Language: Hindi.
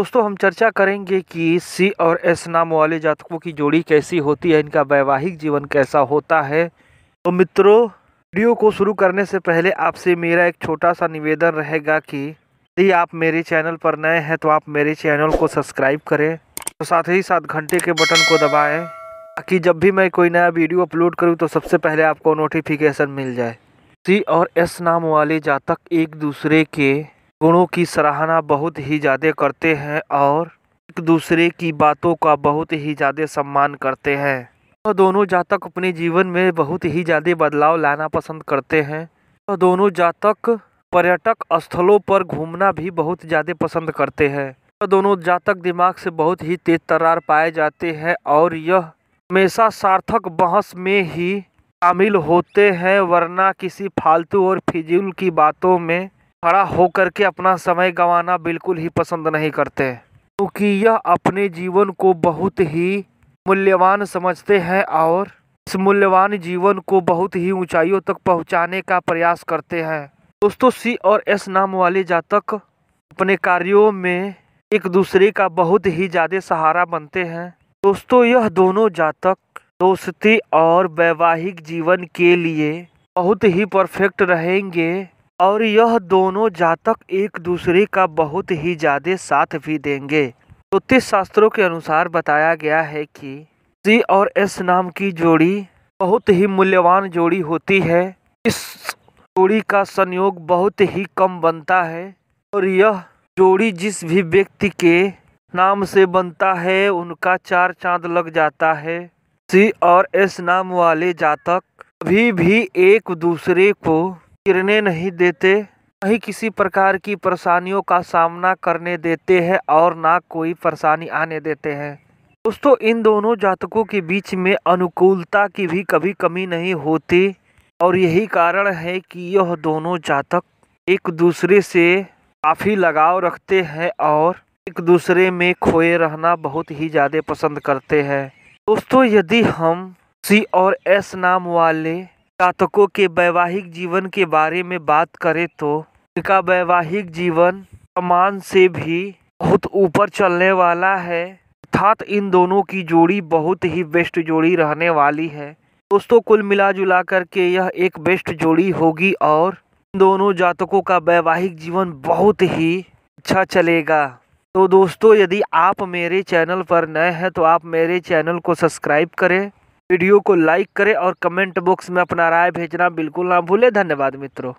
दोस्तों हम चर्चा करेंगे कि सी और एस नाम वाले जातकों की जोड़ी कैसी होती है इनका वैवाहिक जीवन कैसा होता है तो मित्रों वीडियो को शुरू करने से पहले आपसे मेरा एक छोटा सा निवेदन रहेगा कि यदि आप मेरे चैनल पर नए हैं तो आप मेरे चैनल को सब्सक्राइब करें तो साथ ही साथ घंटे के बटन को दबाएँ ताकि जब भी मैं कोई नया वीडियो अपलोड करूँ तो सबसे पहले आपको नोटिफिकेशन मिल जाए सी और एस नाम वाले जातक एक दूसरे के गुणों की सराहना बहुत ही ज़्यादा करते हैं और एक दूसरे की बातों का बहुत ही ज़्यादा सम्मान करते हैं वह तो दोनों जातक अपने जीवन में बहुत ही ज़्यादा बदलाव लाना पसंद करते हैं वह तो दोनों जातक पर्यटक स्थलों पर घूमना भी बहुत ज़्यादा पसंद करते हैं तो दोनों जातक दिमाग से बहुत ही तेज तरार पाए जाते हैं और यह हमेशा सार्थक बहस में ही शामिल होते हैं वरना किसी फालतू और फिजूल की बातों में खड़ा होकर के अपना समय गंवाना बिल्कुल ही पसंद नहीं करते क्योंकि यह अपने जीवन को बहुत ही मूल्यवान समझते हैं और इस मूल्यवान जीवन को बहुत ही ऊंचाइयों तक पहुंचाने का प्रयास करते हैं दोस्तों सी और एस नाम वाले जातक अपने कार्यों में एक दूसरे का बहुत ही ज़्यादा सहारा बनते हैं दोस्तों यह दोनों जातक दोस्ती और वैवाहिक जीवन के लिए बहुत ही परफेक्ट रहेंगे और यह दोनों जातक एक दूसरे का बहुत ही ज़्यादा साथ भी देंगे ज्योतिष शास्त्रों के अनुसार बताया गया है कि सी और एस नाम की जोड़ी बहुत ही मूल्यवान जोड़ी होती है इस जोड़ी का संयोग बहुत ही कम बनता है और यह जोड़ी जिस भी व्यक्ति के नाम से बनता है उनका चार चांद लग जाता है सी और एस नाम वाले जातक कभी भी एक दूसरे को गिरने नहीं देते नहीं ही किसी प्रकार की परेशानियों का सामना करने देते हैं और ना कोई परेशानी आने देते हैं दोस्तों इन दोनों जातकों के बीच में अनुकूलता की भी कभी कमी नहीं होती और यही कारण है कि यह दोनों जातक एक दूसरे से काफ़ी लगाव रखते हैं और एक दूसरे में खोए रहना बहुत ही ज़्यादा पसंद करते हैं दोस्तों यदि हम सी और एस नाम वाले जातकों के वैवाहिक जीवन के बारे में बात करें तो इनका वैवाहिक जीवन समान से भी बहुत ऊपर चलने वाला है अर्थात इन दोनों की जोड़ी बहुत ही बेस्ट जोड़ी रहने वाली है दोस्तों कुल मिला जुला करके यह एक बेस्ट जोड़ी होगी और इन दोनों जातकों का वैवाहिक जीवन बहुत ही अच्छा चलेगा तो दोस्तों यदि आप मेरे चैनल पर नए हैं तो आप मेरे चैनल को सब्सक्राइब करें वीडियो को लाइक करें और कमेंट बॉक्स में अपना राय भेजना बिल्कुल ना भूलें धन्यवाद मित्रों